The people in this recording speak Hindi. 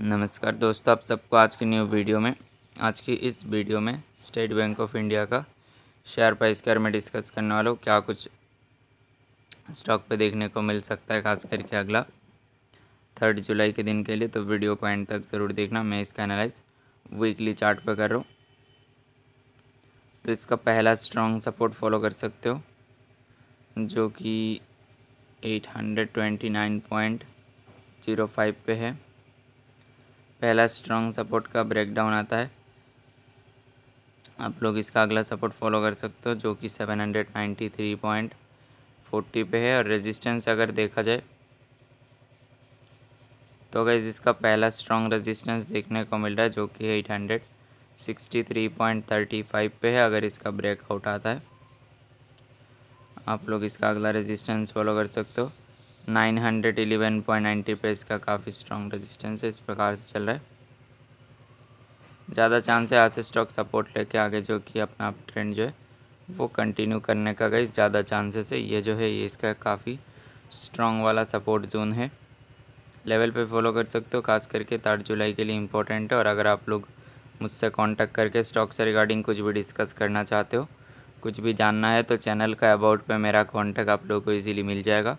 नमस्कार दोस्तों आप सबको आज की न्यू वीडियो में आज की इस वीडियो में स्टेट बैंक ऑफ इंडिया का शेयर प्राइस के बारे में डिस्कस करने वाला हूँ क्या कुछ स्टॉक पे देखने को मिल सकता है खास करके अगला थर्ड जुलाई के दिन के लिए तो वीडियो को एंड तक ज़रूर देखना मैं इसका एनालाइज वीकली चार्ट पर कर रहा हूँ तो इसका पहला स्ट्रॉन्ग सपोर्ट फॉलो कर सकते हो जो कि eight hundred twenty nine point zero five पे है पहला स्ट्रॉन्ग सपोर्ट का ब्रेकडाउन आता है आप लोग इसका अगला सपोर्ट फॉलो कर सकते हो जो कि seven hundred ninety three point forty पे है और रेजिस्टेंस अगर देखा जाए तो अगर इसका पहला स्ट्रांग रेजिस्टेंस देखने को मिल रहा है जो कि eight hundred sixty three point thirty five पे है अगर इसका ब्रेकआउट आता है आप लोग इसका अगला रेजिस्टेंस फॉलो कर सकते हो 911.90 पे इसका काफ़ी स्ट्रॉन्ग रेजिस्टेंस है इस प्रकार से चल रहा है ज़्यादा चांस है आज से स्टॉक सपोर्ट लेके आगे जो कि अपना ट्रेंड जो है वो कंटिन्यू करने का गई ज़्यादा चांसेस है ये जो है ये इसका काफ़ी स्ट्रॉन्ग वाला सपोर्ट जोन है लेवल पे फॉलो कर सकते हो खास करके थर्ड जुलाई के लिए इंपॉर्टेंट है और अगर आप लोग मुझसे कांटेक्ट करके स्टॉक से रिगार्डिंग कुछ भी डिस्कस करना चाहते हो कुछ भी जानना है तो चैनल का अबाउट पे मेरा कांटेक्ट आप लोगों को इजीली मिल जाएगा